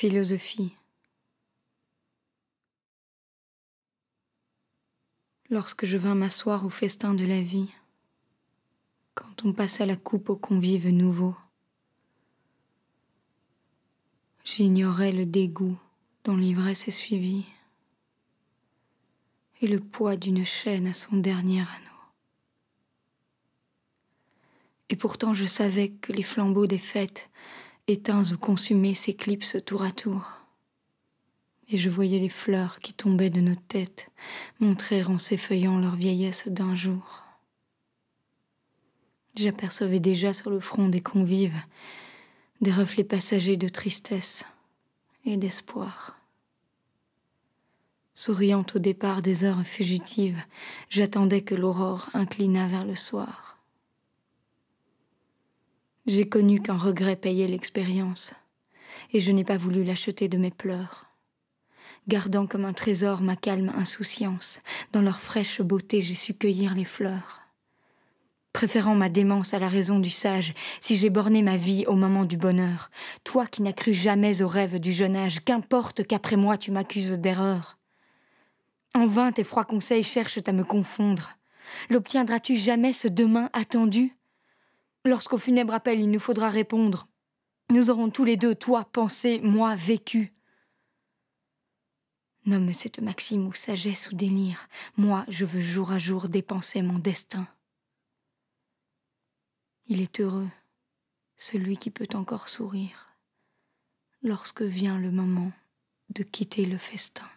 Philosophie. Lorsque je vins m'asseoir au festin de la vie, quand on passa la coupe aux convives nouveaux, j'ignorais le dégoût dont l'ivresse est suivie et le poids d'une chaîne à son dernier anneau. Et pourtant je savais que les flambeaux des fêtes éteints ou consumés, s'éclipsent tour à tour. Et je voyais les fleurs qui tombaient de nos têtes montrer en s'effeuillant leur vieillesse d'un jour. J'apercevais déjà sur le front des convives des reflets passagers de tristesse et d'espoir. Souriant au départ des heures fugitives, j'attendais que l'aurore inclinât vers le soir. J'ai connu qu'un regret payait l'expérience, et je n'ai pas voulu l'acheter de mes pleurs. Gardant comme un trésor ma calme insouciance, dans leur fraîche beauté j'ai su cueillir les fleurs. Préférant ma démence à la raison du sage, si j'ai borné ma vie au moment du bonheur, toi qui n'as cru jamais aux rêves du jeune âge, qu'importe qu'après moi tu m'accuses d'erreur. En vain tes froids conseils cherchent à me confondre. L'obtiendras-tu jamais ce demain attendu Lorsqu'au funèbre appel il nous faudra répondre, nous aurons tous les deux, toi, pensé, moi, vécu. Nomme cette maxime ou sagesse ou délire. Moi, je veux jour à jour dépenser mon destin. Il est heureux, celui qui peut encore sourire, lorsque vient le moment de quitter le festin.